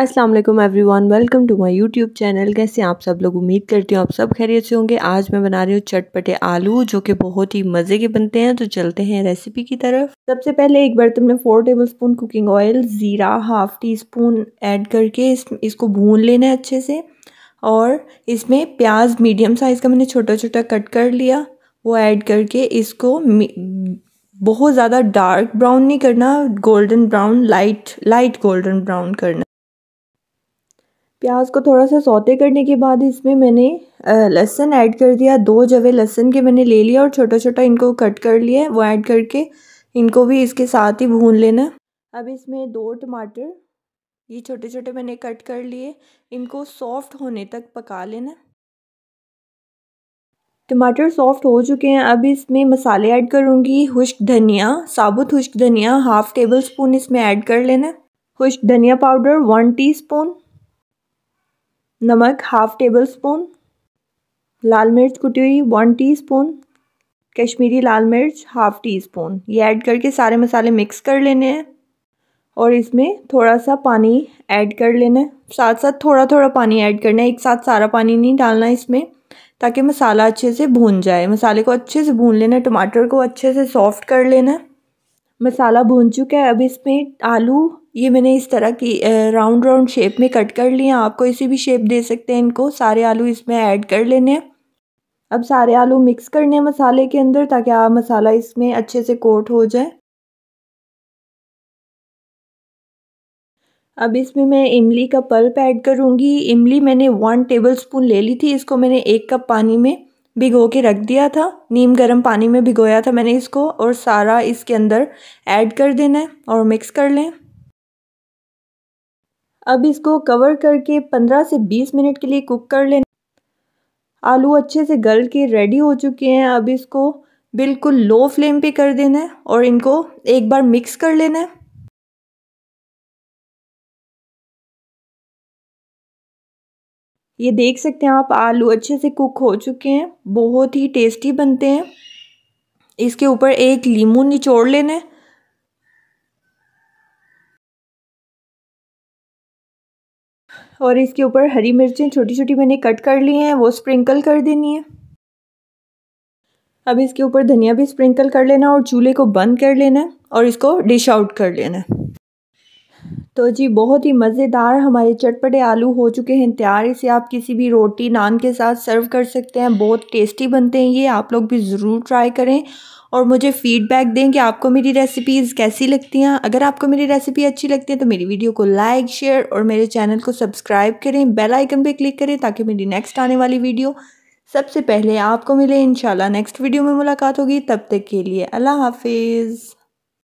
अस्सलाम वालेकुम everyone welcome to my YouTube channel कैसे आप सब लोग उम्मीद करती हूँ आप सब खैरियत से होंगे आज मैं बना रही हूँ चटपटे आलू जो कि बहुत ही मज़े के बनते हैं तो चलते हैं रेसिपी की तरफ सबसे पहले एक बर्तन में फोर टेबलस्पून कुकिंग ऑयल ज़ीरा हाफ टी स्पून ऐड करके इस, इसको भून लेना है अच्छे से और इसमें प्याज मीडियम साइज़ का मैंने छोटा छोटा कट कर लिया वो ऐड करके इसको बहुत ज़्यादा डार्क ब्राउन नहीं करना golden brown light light golden brown करना प्याज को थोड़ा सा सौते करने के बाद इसमें मैंने लहसन ऐड कर दिया दो जवे लहसन के मैंने ले लिया और छोटा छोटा इनको कट कर लिया वो ऐड करके इनको भी इसके साथ ही भून लेना अब इसमें दो टमाटर ये छोटे छोटे मैंने कट कर लिए इनको सॉफ्ट होने तक पका लेना टमाटर सॉफ्ट हो चुके हैं अब इसमें मसाले ऐड करूँगी खुश्क धनिया साबुत खुश्क धनिया हाफ़ टेबल स्पून इसमें ऐड कर लेना खुश्क धनिया पाउडर वन टीस्पून नमक हाफ टेबल स्पून लाल मिर्च कुटी हुई वन स्पून कश्मीरी लाल मिर्च हाफ टी स्पून ये ऐड करके सारे मसाले मिक्स कर लेने हैं और इसमें थोड़ा सा पानी ऐड कर लेना है साथ साथ थोड़ा थोड़ा पानी ऐड करना है एक साथ सारा पानी नहीं डालना इसमें ताकि मसाला अच्छे से भून जाए मसाले को अच्छे से भून लेना टमाटर को अच्छे से सॉफ्ट कर लेना मसाला भून चुका है अब इसमें आलू ये मैंने इस तरह की राउंड राउंड शेप में कट कर लिए आप किसी भी शेप दे सकते हैं इनको सारे आलू इसमें ऐड कर लेने अब सारे आलू मिक्स करने हैं मसाले के अंदर ताकि आप मसाला इसमें अच्छे से कोट हो जाए अब इसमें मैं इमली का पल्प ऐड करूँगी इमली मैंने वन टेबल स्पून ले ली थी इसको मैंने एक कप पानी में भिगो के रख दिया था नीम गर्म पानी में भिगोया था मैंने इसको और सारा इसके अंदर ऐड कर देना है और मिक्स कर लें अब इसको कवर करके 15 से 20 मिनट के लिए कुक कर लेना आलू अच्छे से गल के रेडी हो चुके हैं अब इसको बिल्कुल लो फ्लेम पे कर देना है और इनको एक बार मिक्स कर लेना है ये देख सकते हैं आप आलू अच्छे से कुक हो चुके हैं बहुत ही टेस्टी बनते हैं इसके ऊपर एक लीमू निचोड़ लेना है और इसके ऊपर हरी मिर्चें छोटी छोटी मैंने कट कर ली हैं वो स्प्रिंकल कर देनी है अब इसके ऊपर धनिया भी स्प्रिंकल कर लेना और चूल्हे को बंद कर लेना और इसको डिश आउट कर लेना तो जी बहुत ही मज़ेदार हमारे चटपटे आलू हो चुके हैं तैयार इसे आप किसी भी रोटी नान के साथ सर्व कर सकते हैं बहुत टेस्टी बनते हैं ये आप लोग भी ज़रूर ट्राई करें और मुझे फ़ीडबैक दें कि आपको मेरी रेसिपीज़ कैसी लगती हैं अगर आपको मेरी रेसिपी अच्छी लगती है तो मेरी वीडियो को लाइक शेयर और मेरे चैनल को सब्सक्राइब करें बेल आइकन पे क्लिक करें ताकि मेरी नेक्स्ट आने वाली वीडियो सबसे पहले आपको मिले इन नेक्स्ट वीडियो में मुलाकात होगी तब तक के लिए अल्लाह हाफिज़